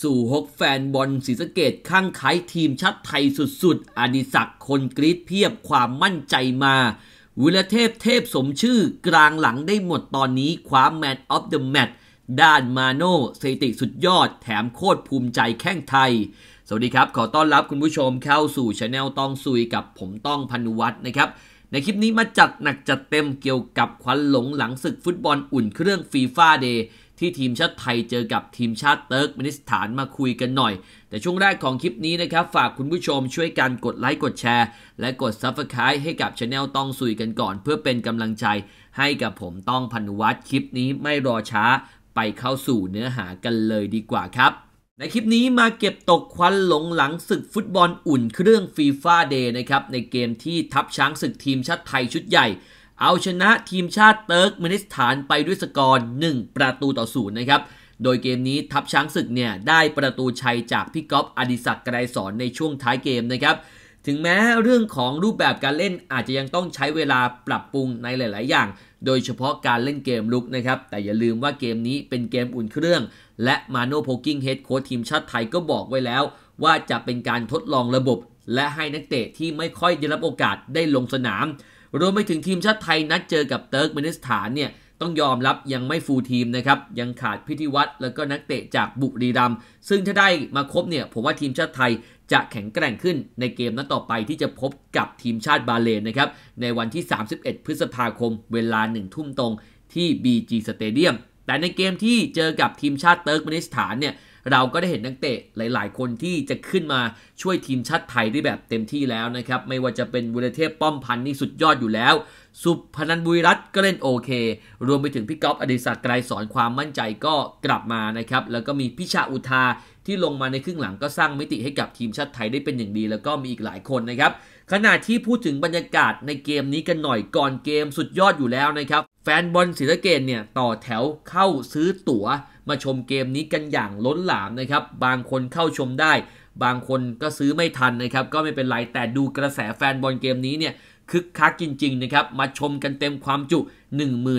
สู่ฮกแฟนบอลศรีสะเกดข้างไคทีมชาติไทยสุดๆ อดิศักดิ์คนกรีดเพียบความมั่นใจมา วิลเทพเทพสมชื่อกลางหลังได้หมดตอนนี้ความแมตช์ออฟเดอะแมตช์ด้านมาโน่สถิติสุดยอด แถมโคตรภูมิใจแข้งไทย สวัสดีครับขอต้อนรับคุณผู้ชมเข้าสู่ช anel ต้องซุยกับผมต้องพันุวัฒน์นะครับ ในคลิปนี้มาจัดหนักจัดเต็มเกี่ยวกับควันหลงหลังศึกฟุตบอลอุ่นเครื่องฟีฟ่าเดย์ที่ทีมชาติไทยเจอกับทีมชาติเติร์กเมนิสถานมาคุยกันหน่อย แต่ช่วงแรกของคลิปนี้นะครับ ฝากคุณผู้ชมช่วยกันกดไลค์กดแชร์ และกดซับสไครต์ให้กับช anel ต้องสุยกันก่อนเพื่อเป็นกำลังใจ ให้กับผมต้องพันวัตคลิปนี้ไม่รอช้าไปเข้าสู่เนื้อหากันเลยดีกว่าครับ ในคลิปนี้มาเก็บตกควันหลงหลังศึกฟุตบอลอุ่นเครื่องฟีฟ่าเดย์นะครับในเกมที่ทัพช้างศึกทีมชาติไทยชุดใหญ่เอาชนะทีมชาติเติร์กเมนิสถานไปด้วยสกอร์1ประตูต่อศูนย์นะครับ โดยเกมนี้ทัพช้างศึกเนี่ย ได้ประตูชัยจากพี่ก๊อฟอดิศักดิ์ไกรสอนในช่วงท้ายเกมนะครับ ถึงแม้เรื่องของรูปแบบการเล่นอาจจะยังต้องใช้เวลาปรับปรุงในหลาย ๆ อย่าง โดยเฉพาะการเล่นเกมลุกนะครับ แต่อย่าลืมว่าเกมนี้เป็นเกมอุ่นเครื่องและมาโนโพกิ้งเฮดโค้ชทีมชาติไทยก็บอกไว้แล้ว ว่าจะเป็นการทดลองระบบ และให้นักเตะที่ไม่ค่อยได้รับโอกาสได้ลงสนามรวมไปถึงทีมชาติไทยนัดเจอกับเติร์กเมนิสถานเนี่ยต้องยอมรับยังไม่ฟูลทีมนะครับยังขาดพิธีวัตรแล้วก็นักเตะจากบุรีรัมย์ซึ่งถ้าได้มาครบเนี่ยผมว่าทีมชาติไทยจะแข็งแกร่งขึ้นในเกมนัดต่อไปที่จะพบกับทีมชาติบาเลนนะครับในวันที่ 31 พฤษภาคมเวลา 1 ทุ่มตรงที่ BG Stadium แต่ในเกมที่เจอกับทีมชาติเติร์กเมนิสถานเนี่ยเราก็ได้เห็นนักเตะหลายๆ คนที่จะขึ้นมาช่วยทีมชาติไทยได้แบบเต็มที่แล้วนะครับ ไม่ว่าจะเป็นบุรเทพป้อมพันธ์นี่สุดยอดอยู่แล้วสุพนันบุรีรัตน์ก็เล่นโอเค รวมไปถึงพี่ก๊อฟอดิศักดิ์ไกรสอนความมั่นใจก็กลับมานะครับ แล้วก็มีพิชาอุทาที่ลงมาในครึ่งหลังก็สร้างมิติให้กับทีมชาติไทยได้เป็นอย่างดี แล้วก็มีอีกหลายคนนะครับ ขณะที่พูดถึงบรรยากาศในเกมนี้กันหน่อยก่อนเกมสุดยอดอยู่แล้วนะครับแฟนบอลศรีสะเกดเนี่ยต่อแถวเข้าซื้อตั๋วมาชมเกมนี้กันอย่างล้นหลามนะครับ บางคนเข้าชมได้ บางคนก็ซื้อไม่ทันนะครับ ก็ไม่เป็นไร แต่ดูกระแสแฟนบอลเกมนี้เนี่ยคึกคักจริงๆนะครับ มาชมกันเต็มความจุ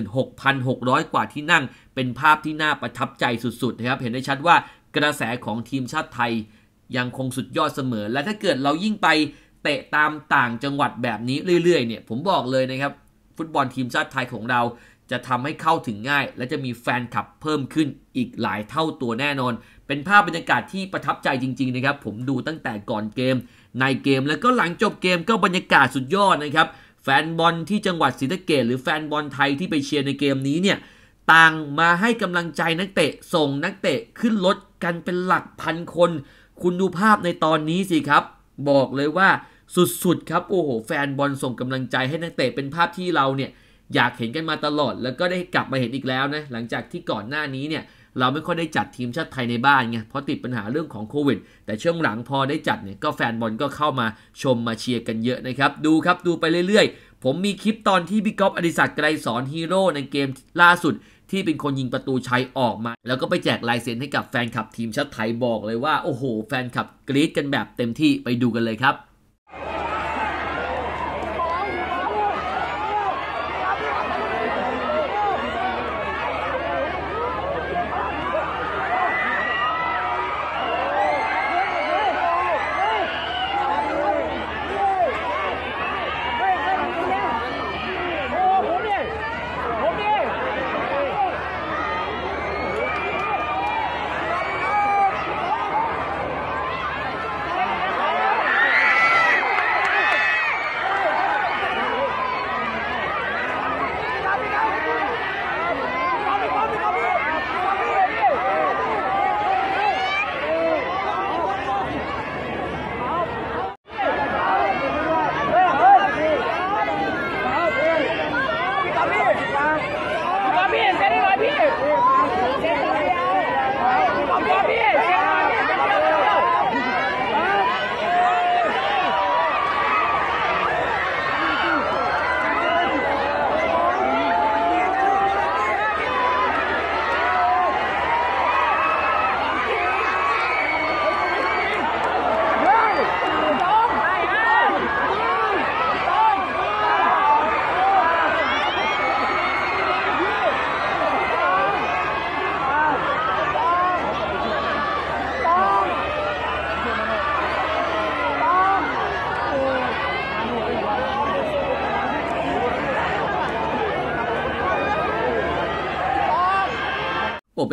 16,600กว่าที่นั่ง เป็นภาพที่น่าประทับใจสุดๆนะครับ เห็นได้ชัดว่ากระแสของทีมชาติไทย ยังคงสุดยอดเสมอ และถ้าเกิดเรายิ่งไปเตะตามต่างจังหวัดแบบนี้เรื่อยๆ เนี่ย ผมบอกเลยนะครับ ฟุตบอลทีมชาติไทยของเราจะทำให้เข้าถึงง่าย และจะมีแฟนคลับเพิ่มขึ้นอีกหลายเท่าตัวแน่นอน เป็นภาพบรรยากาศที่ประทับใจจริงๆนะครับผมดูตั้งแต่ก่อนเกม ในเกมแล้วก็หลังจบเกมก็บรรยากาศสุดยอดนะครับ แฟนบอลที่จังหวัดศรีสะเกดหรือแฟนบอลไทยที่ไปเชียร์ในเกมนี้เนี่ยต่างมาให้กำลังใจนักเตะส่งนักเตะขึ้นรถกันเป็นหลักพันคน คุณดูภาพในตอนนี้สิครับ บอกเลยว่าสุดๆ ครับ โอ้โห แฟนบอลส่งกำลังใจให้นักเตะเป็นภาพที่เราเนี่ยอยากเห็นกันมาตลอดแล้วก็ได้กลับมาเห็นอีกแล้วนะ หลังจากที่ก่อนหน้านี้เนี่ยเราไม่ค่อยได้จัดทีมชาติไทยในบ้านไงเพราะติดปัญหาเรื่องของโควิดแต่ช่วงหลังพอได้จัดเนี่ยก็แฟนบอลก็เข้ามาชมมาเชียร์กันเยอะนะครับดูครับดูไปเรื่อย ๆผมมีคลิปตอนที่บิ๊กอฟอดิศักดิ์ไกรสอนฮีโร่ในเกมล่าสุด ที่เป็นคนยิงประตูชัยออกมา แล้วก็ไปแจกลายเซ็นให้กับแฟนคลับทีมชาติไทยบอกเลยว่าโอ้โหแฟนคลับกรี๊ดกันแบบเต็มที่ไปดูกันเลยครับ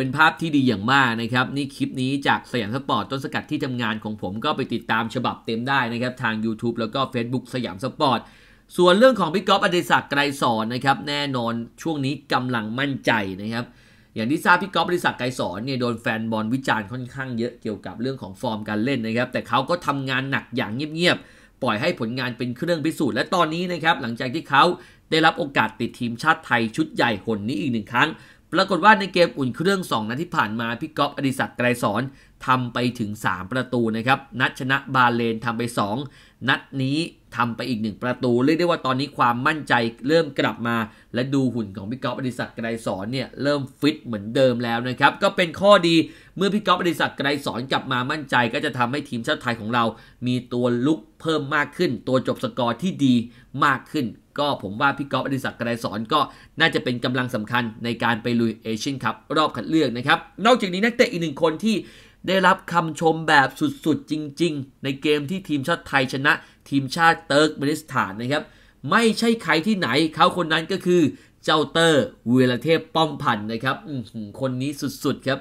เป็นภาพที่ดีอย่างมากนะครับ นี่คลิปนี้จากสยามสปอร์ตต้นสกัดที่ทำงานของผมก็ไปติดตามฉบับเต็มได้นะครับ ทาง YouTube แล้วก็ Facebook สยามสปอร์ต ส่วนเรื่องของพี่ก๊อฟอดิศักดิ์ไกรสอนนะครับ แน่นอนช่วงนี้กำลังมั่นใจนะครับ อย่างที่ทราบพี่ก๊อฟอดิศักดิ์ไกรสอนเนี่ยโดนแฟนบอลวิจารณ์ค่อนข้างเยอะเกี่ยวกับเรื่องของฟอร์มการเล่นนะครับแต่เขาก็ทำงานหนักอย่างเงียบๆปล่อยให้ผลงานเป็นเครื่องพิสูจน์และตอนนี้นะครับหลังจากที่เขาได้รับโอกาสติดทีมชาติไทยชุดใหญ่คนนี้อีกหนึ่งครั้งปรากฏว่าในเกมอุ่นเครื่อง2นัดที่ผ่านมาพี่ก๊อฟอดิศักดิ์ไกรสอนทำไปถึง 3 ประตูนะครับนัดชนะบาเลนทำไป2นัดนี้ทำไปอีก1ประตูเรียกได้ว่าตอนนี้ความมั่นใจเริ่มกลับมาและดูหุ่นของพี่ก๊อฟอดิศักดิ์ไกรสอนเนี่ยเริ่มฟิตเหมือนเดิมแล้วนะครับก็เป็นข้อดีเมื่อพี่ก๊อฟอดิศักดิ์ไกรสอนกลับมามั่นใจ ก็จะทำให้ทีมชาติไทยของเรา มีตัวลุกเพิ่มมากขึ้น ตัวจบสกอร์ที่ดีมากขึ้น ก็ผมว่าพี่ก๊อฟอดิศักดิ์ไกรสอนก็น่าจะเป็นกำลังสำคัญในการไปลุยเอเชียนคัพรอบคัดเลือกนะครับนอกจากนี้นักเตะอีกหนึ่งคนที่ได้รับคำชมแบบสุดๆ จริงๆ ในเกมที่ทีมชาติไทยชนะ ทีมชาติเติร์กเมนิสถานนะครับไม่ใช่ใครที่ไหน เขาคนนั้นก็คือเจ้าเตอร์ วิลเทพป้อมพันธ์นะครับคนนี้สุดๆครับ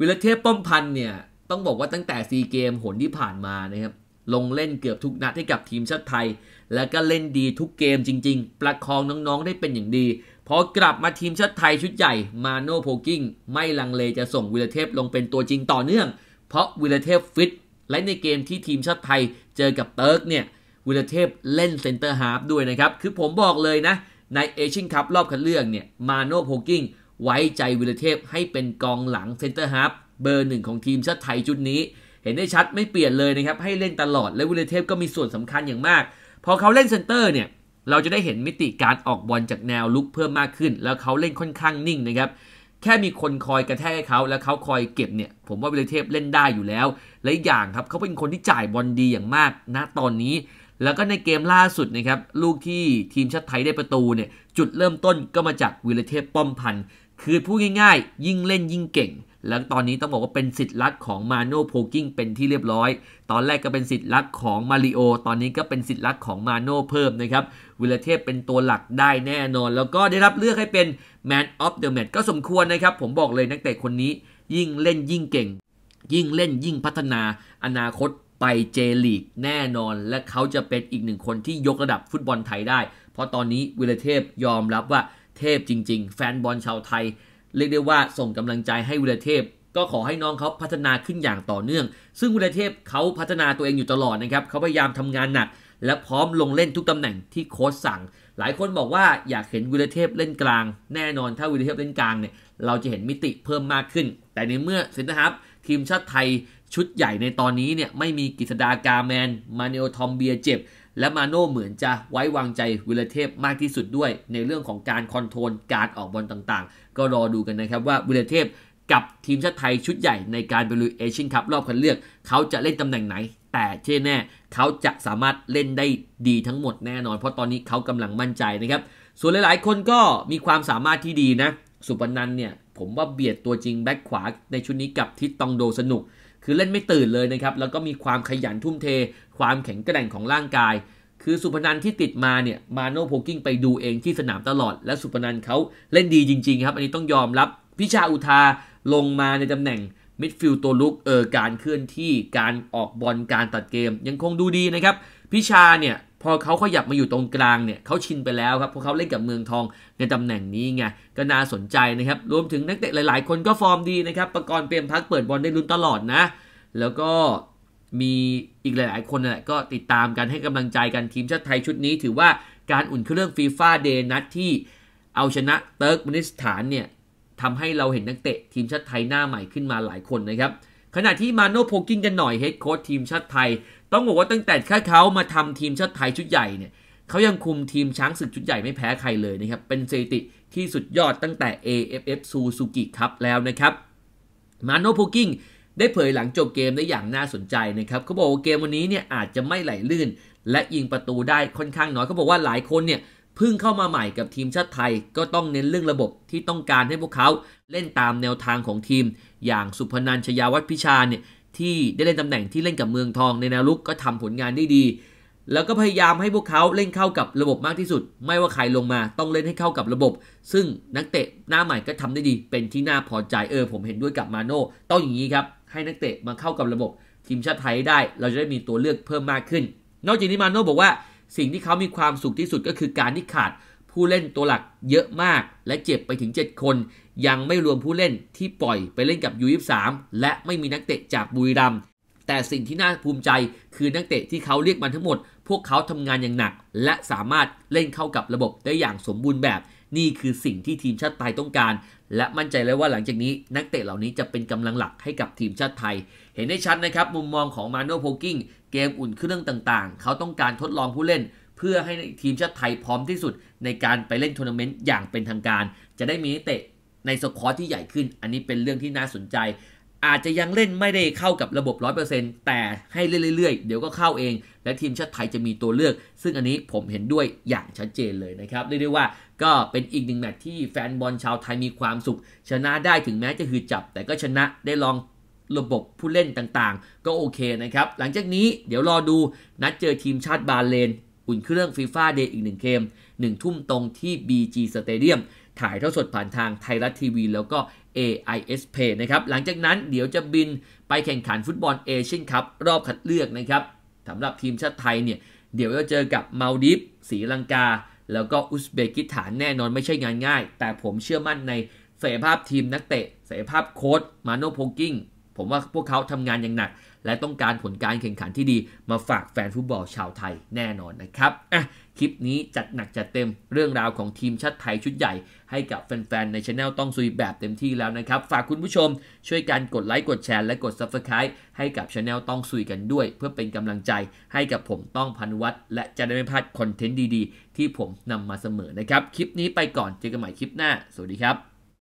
วิลเทพป้อมพันธ์เนี่ยต้องบอกว่าตั้งแต่ซีเกม หนที่ผ่านมานะครับ ลงเล่นเกือบทุกนัดให้กับทีมชาติไทย แล้วก็เล่นดีทุกเกมจริงๆ ประคองน้องๆ ได้เป็นอย่างดีพอกลับมาทีมชาติไทยชุดใหญ่มาโน่โพกิ้งไม่ลังเลจะส่งวิลเทพลงเป็นตัวจริงต่อเนื่อง เพราะวิลเทพฟิต และในเกมที่ทีมชาติไทยเจอกับเติร์กเนี่ยวิลเทพเล่นเซนเตอร์ฮาฟด้วยนะครับ คือผมบอกเลยนะ ในเอเชียนคัพรอบคัดเลือกเนี่ยมาโน่โพกิ้งไว้ใจวิลเทพให้เป็นกองหลังเซนเตอร์ฮาฟเบอร์หนึ่งของทีมชาติไทยชุดนี้ เห็นได้ชัดไม่เปลี่ยนเลยนะครับให้เล่นตลอดและวิลเทพก็มีส่วนสำคัญอย่างมากพอเขาเล่นเซนเตอร์เนี่ยเราจะได้เห็นมิติการออกบอลจากแนวลุกเพิ่มมากขึ้น แล้วเขาเล่นค่อนข้างนิ่งนะครับ แค่มีคนคอยกระแทกให้เขาแล้วเขาคอยเก็บเนี่ยผมว่าวิลเทพเล่นได้อยู่แล้ว และอย่างครับเขาเป็นคนที่จ่ายบอลดีอย่างมากนะตอนนี้ แล้วก็ในเกมล่าสุดนะครับลูกที่ทีมชาติไทยได้ประตูเนี่ยจุดเริ่มต้นก็มาจากวิลเทพป้อมพันคือพูดง่าย ๆ ยิ่งเล่นยิ่งเก่งแล้วตอนนี้ต้องบอกว่าเป็นสิทธิ์ลักของมาโนโพกิ้งเป็นที่เรียบร้อย ตอนแรกก็เป็นสิทธิ์ลักของมาริโอ ตอนนี้ก็เป็นสิทธิ์ลักของมาโนเพิ่มนะครับ วิลเทพเป็นตัวหลักได้แน่นอน แล้วก็ได้รับเลือกให้เป็น Man of the Match ก็สมควรนะครับ ผมบอกเลยนักเตะคนนี้ ยิ่งเล่นยิ่งเก่ง ยิ่งเล่นยิ่งพัฒนาอนาคตไปเจลีก แน่นอน และเขาจะเป็นอีกหนึ่งคนที่ยกระดับฟุตบอลไทยได้ เพราะตอนนี้วิลเทพยอมรับว่าเทพจริง ๆ แฟนบอลชาวไทยเรียกได้ว่าส่งกำลังใจให้วิรเทพ ก็ขอให้น้องเขาพัฒนาขึ้นอย่างต่อเนื่อง ซึ่งวิรเทพเขาพัฒนาตัวเองอยู่ตลอดนะครับเขาพยายามทำงานหนักและพร้อมลงเล่นทุกตำแหน่งที่โค้ชสั่ง หลายคนบอกว่าอยากเห็นวิรเทพเล่นกลาง แน่นอนถ้าวิรเทพเล่นกลางเนี่ยเราจะเห็นมิติเพิ่มมากขึ้น แต่ในเมื่อเซนต์ฮับทีมชาติไทยชุดใหญ่ในตอนนี้เนี่ยไม่มีกิษดากาแมนมาเนลทอมเบียเจ็บและมาโน่เหมือนจะไว้วางใจวิลเทพมากที่สุดด้วย ในเรื่องของการคอนโทรลการออกบอลต่างๆ ก็รอดูกันนะครับว่าวิลเทพกับทีมชาติไทยชุดใหญ่ในการไปลุยเอเชียนคัพรอบคัดเลือกเขาจะเล่นตำแหน่งไหนแต่เช่แน่ เขาจะสามารถเล่นได้ดีทั้งหมดแน่นอนเพราะตอนนี้เขากำลังมั่นใจนะครับ ส่วนหลายๆ คนก็มีความสามารถที่ดีนะ สุปนันเนี่ยผมว่าเบียดตัวจริงแบ็คขวาในชุดนี้กับทิศตองโดสนุกคือเล่นไม่ตื่นเลยนะครับแล้วก็มีความขยันทุ่มเท ความแข็งแกร่งของร่างกาย คือสุพนันที่ติดมาเนี่ยมาโนโพกิ้งไปดูเองที่สนามตลอด และสุพนันเขาเล่นดีจริงๆครับอันนี้ต้องยอมรับพิชาอุทาลงมาในตำแหน่งมิดฟิลด์ตัวลุกเออการเคลื่อนที่การออกบอลการตัดเกม ยังคงดูดีนะครับ พิชาเนี่ยพอเขาขยับมาอยู่ตรงกลางเนี่ยเขาชินไปแล้วครับ เพราะเขาเล่นกับเมืองทองในตำแหน่งนี้ไงก็น่าสนใจนะครับ รวมถึงนักเตะหลายๆ คนก็ฟอร์มดีนะครับประกรณ์เปรมพักเปิดบอลได้ลุ้นตลอดนะ แล้วก็มีอีกหลาย ๆ คนแหละก็ติดตามกันให้กำลังใจกันทีมชาติไทยชุดนี้ ถือว่าการอุ่นเครื่องฟีฟ่าเดย์นัดที่เอาชนะเติร์กมินิสถานเนี่ยทำให้เราเห็นนักเตะทีมชาติไทยหน้าใหม่ขึ้นมาหลายคนนะครับขณะที่มาโนโพกิ้งกันหน่อยเฮดโค้ชทีมชาติไทย ต้องบอกว่าตั้งแต่ค่าเขามาทำทีมชาติไทยชุดใหญ่เนี่ยเขายังคุมทีมช้างศึกชุดใหญ่ไม่แพ้ใครเลยนะครับ เป็นสถิติที่สุดยอดตั้งแต่ AFF Suzuki รับแล้วนะครับมาโนโพกิ้งได้เผยหลังจบเกมได้อย่างน่าสนใจนะครับเขาบอกว่าเกมวันนี้เนี่ยอาจจะไม่ไหลลื่น และยิงประตูได้ค่อนข้างน้อยเขาบอกว่าหลายคนเนี่ยพิ่งเข้ามาใหม่กับทีมชาติไทย ก็ต้องเน้นเรื่องระบบที่ต้องการให้พวกเขาเล่นตามแนวทางของทีม อย่างสุพนันชยาวัฒพิชาเนี่ยที่ได้เล่นตำแหน่งที่เล่นกับเมืองทองในแนวลุกก็ทำผลงานได้ดี แล้วก็พยายามให้พวกเขาเล่นเข้ากับระบบมากที่สุด ไม่ว่าใครลงมาต้องเล่นให้เข้ากับระบบ ซึ่งนักเตะหน้าใหม่ก็ทำได้ดี เป็นที่น่าพอใจเออผมเห็นด้วยกับมาโน่ต้องอย่างนี้ครับ ให้นักเตะมาเข้ากับระบบทีมชาติไทยได้ เราจะได้มีตัวเลือกเพิ่มมากขึ้น นอกจากนี้มาโน่บอกว่าสิ่งที่เขามีความสุขที่สุดก็คือการที่ขาดผู้เล่นตัวหลักเยอะมากและเจ็บไปถึง 7 คน ยังไม่รวมผู้เล่นที่ปล่อยไปเล่นกับยู23และไม่มีนักเตะจากบุรีรัมย์แต่สิ่งที่น่าภูมิใจคือนักเตะที่เขาเรียกมันทั้งหมด พวกเขาทำงานอย่างหนักและสามารถเล่นเข้ากับระบบได้อย่างสมบูรณ์แบบนี่คือสิ่งที่ทีมชาติไทยต้องการ และมั่นใจเลยว่าหลังจากนี้นักเตะเหล่านี้จะเป็นกำลังหลักให้กับทีมชาติไทย เห็นได้ชัดนะครับมุมมองของมาโน่โพกิ้งเกมอุ่นเครื่องต่างๆ เขาต้องการทดลองผู้เล่น เพื่อให้ทีมชาติไทยพร้อมที่สุด ในการไปเล่นทัวร์นาเมนต์อย่างเป็นทางการ จะได้มีนักเตะในสกอร์ที่ใหญ่ขึ้น อันนี้เป็นเรื่องที่น่าสนใจอาจจะยังเล่นไม่ได้เข้ากับระบบ 100%แต่ให้เล่นเรื่อยๆ เดี๋ยวก็เข้าเอง และทีมชาติไทยจะมีตัวเลือก ซึ่งอันนี้ผมเห็นด้วยอย่างชัดเจนเลยนะครับ เรียกได้ว่าก็เป็นอีกหนึ่งแมตช์ที่แฟนบอลชาวไทยมีความสุข ชนะได้ถึงแม้จะหืดจับ แต่ก็ชนะได้ลองระบบผู้เล่นต่างๆ ก็โอเคนะครับ หลังจากนี้เดี๋ยวรอดู นัดเจอทีมชาติบาเลนอุ่นเครื่องฟีฟ่าเดย์อีกหนึ่งเกมหนึ่งทุ่มตรงที่ BG Stadium ถ่ายเท่าสดผ่านทางไทยรัฐทีวีแล้วก็ AIS Pay นะครับ หลังจากนั้นเดี๋ยวจะบินไปแข่งขันฟุตบอลเอเชียนคัพรอบคัดเลือกนะครับสำหรับทีมชาติไทยเนี่ย เดี๋ยวจะเจอกับมาลดิฟสีลังกา แล้วก็อุซเบกิสถานแน่นอนไม่ใช่งานง่าย แต่ผมเชื่อมั่นในศักยภาพทีมนักเตะศักยภาพโค้ชมาโนโพกิ้งผมว่าพวกเขาทำงานอย่างหนักและต้องการผลการแข่งขันที่ดี มาฝากแฟนฟุตบอลชาวไทยแน่นอนนะครับอ่ะคลิปนี้จัดหนักจัดเต็มเรื่องราวของทีมชาติไทยชุดใหญ่ให้กับแฟน ๆ ในช anel ต้องซุยแบบเต็มที่แล้วนะครับ ฝากคุณผู้ชมช่วยกันกดไลค์กดแชร์และกด subscribe ให้กับช anel ต้องซุยกันด้วยเพื่อเป็นกำลังใจให้กับผมต้องพันวัตและจะได้ไม่พลาดคอนเทนต์ดีๆที่ผมนำมาเสมอนะครับ คลิปนี้ไปก่อนเจอกันใหม่คลิปหน้า สวัสดีครับ